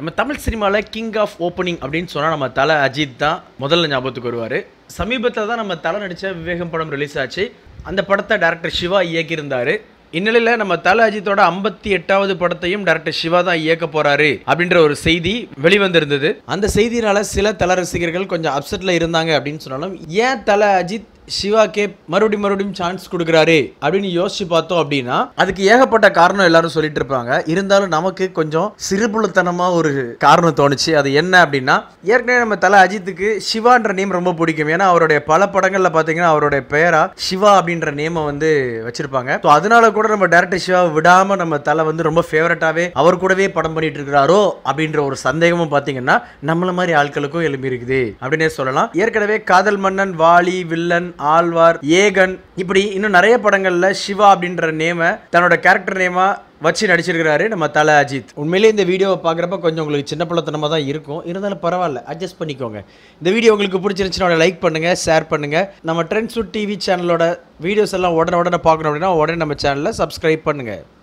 நம்ம தமிழ் சினிமாவில் king of opening அப்படின்னு சொன்னால் நம்ம தலை அஜித் தான் முதல்ல ஞாபகத்துக்கு வருவார் சமீபத்தில் தான் நம்ம தலை நடித்த விவேகம் படம் ரிலீஸ் ஆச்சு அந்த படத்தை டேரக்டர் சிவா இயக்கியிருந்தார் இந்நிலையில் நம்ம தலை அஜித்தோட ஐம்பத்தி எட்டாவது படத்தையும் டேரக்டர் சிவா தான் இயக்க போகிறாரு அப்படின்ற ஒரு செய்தி வெளிவந்திருந்தது அந்த செய்தியினால் சில தல ரசிகர்கள் கொஞ்சம் அப்செட்டில் இருந்தாங்க அப்படின்னு சொன்னாலும் ஏன் தலை அஜித் சிவாக்கே மறுபடியும் மறுபடியும் சான்ஸ் கொடுக்குறாரு அப்படின்னு யோசிச்சு பார்த்தோம் அப்படின்னா அதுக்கு ஏகப்பட்ட காரணம் எல்லாரும் சொல்லிட்டு இருப்பாங்க இருந்தாலும் நமக்கு கொஞ்சம் சிறுபுலத்தனமாக ஒரு காரணம் தோணுச்சு அது என்ன அப்படின்னா ஏற்கனவே நம்ம தலை அஜித்துக்கு சிவான்ற நேம் ரொம்ப பிடிக்கும் ஏன்னா அவருடைய பல படங்களில் பார்த்தீங்கன்னா அவருடைய பெயரா சிவா அப்படின்ற நேமை வந்து வச்சிருப்பாங்க ஸோ அதனால கூட நம்ம டேரக்டர் சிவா விடாமல் நம்ம தலை வந்து ரொம்ப ஃபேவரட்டாகவே அவர் கூடவே படம் பண்ணிட்டு இருக்கிறாரோ அப்படின்ற ஒரு சந்தேகமும் பார்த்தீங்கன்னா நம்மள மாதிரி ஆட்களுக்கும் எலும்பி இருக்குது அப்படின்னே சொல்லலாம் ஏற்கனவே காதல் மன்னன் வாலி வில்லன் ஆழ்வார் ஏகன் இப்படி இன்னும் நிறைய படங்களில் சிவா அப்படின்ற நேமை தன்னோட கேரக்டர் நேமாக வச்சு நடிச்சிருக்கிறாரு நம்ம தலை அஜித் உண்மையிலே இந்த வீடியோவை பார்க்குறப்ப கொஞ்சம் உங்களுக்கு சின்ன பிள்ளைத்தனமாக தான் இருக்கும் இருந்தாலும் பரவாயில்ல அட்ஜஸ்ட் பண்ணிக்கோங்க இந்த வீடியோ உங்களுக்கு பிடிச்சிருந்துச்சுன்னா லைக் பண்ணுங்கள் ஷேர் பண்ணுங்கள் நம்ம ட்ரெண்ட்ஸ் டிவி சேனலோட வீடியோஸ் எல்லாம் உடனே உடனே பார்க்கணும் அப்படின்னா உடனே நம்ம சேனலில் சப்ஸ்கிரைப் பண்ணுங்கள்